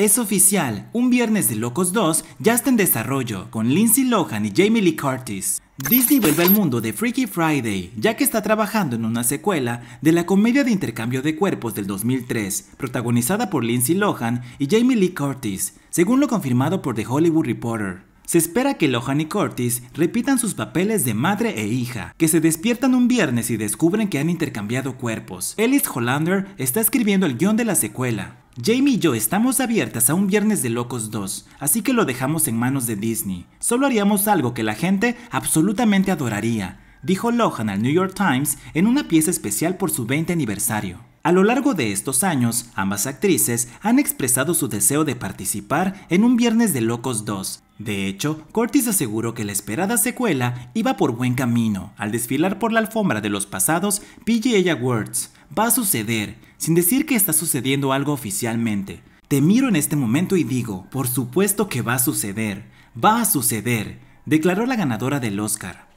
Es oficial, un Viernes de Locos 2 ya está en desarrollo, con Lindsay Lohan y Jamie Lee Curtis. Disney vuelve al mundo de Freaky Friday, ya que está trabajando en una secuela de la comedia de intercambio de cuerpos del 2003, protagonizada por Lindsay Lohan y Jamie Lee Curtis, según lo confirmado por The Hollywood Reporter. Se espera que Lohan y Curtis repitan sus papeles de madre e hija, que se despiertan un viernes y descubren que han intercambiado cuerpos. Ellis Hollander está escribiendo el guión de la secuela, Jamie y yo estamos abiertas a un Viernes de Locos 2, así que lo dejamos en manos de Disney. Solo haríamos algo que la gente absolutamente adoraría, dijo Lohan al New York Times en una pieza especial por su 20 aniversario. A lo largo de estos años, ambas actrices han expresado su deseo de participar en un Viernes de Locos 2, de hecho, Curtis aseguró que la esperada secuela iba por buen camino. Al desfilar por la alfombra de los pasados, Ella Awards va a suceder, sin decir que está sucediendo algo oficialmente. Te miro en este momento y digo, por supuesto que va a suceder, va a suceder, declaró la ganadora del Oscar.